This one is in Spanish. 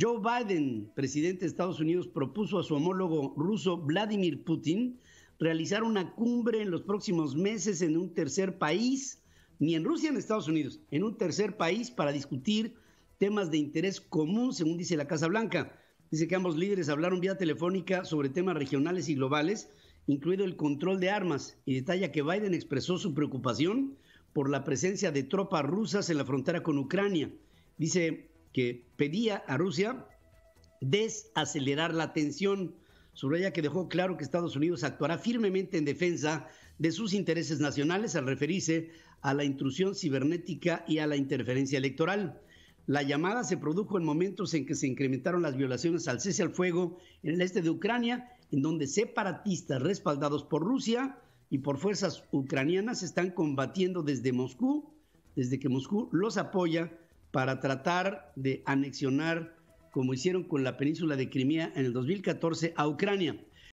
Joe Biden, presidente de Estados Unidos, propuso a su homólogo ruso Vladimir Putin realizar una cumbre en los próximos meses en un tercer país, ni en Rusia ni en Estados Unidos, en un tercer país para discutir temas de interés común, según dice la Casa Blanca. Dice que ambos líderes hablaron vía telefónica sobre temas regionales y globales, incluido el control de armas, y detalla que Biden expresó su preocupación por la presencia de tropas rusas en la frontera con Ucrania. Dice que pedía a Rusia desacelerar la tensión. ella que dejó claro que Estados Unidos actuará firmemente en defensa de sus intereses nacionales al referirse a la intrusión cibernética y a la interferencia electoral. La llamada se produjo en momentos en que se incrementaron las violaciones al cese al fuego en el este de Ucrania, en donde separatistas respaldados por Rusia y por fuerzas ucranianas están combatiendo desde Moscú, desde que Moscú los apoya para tratar de anexionar, como hicieron con la península de Crimea en el 2014, a Ucrania.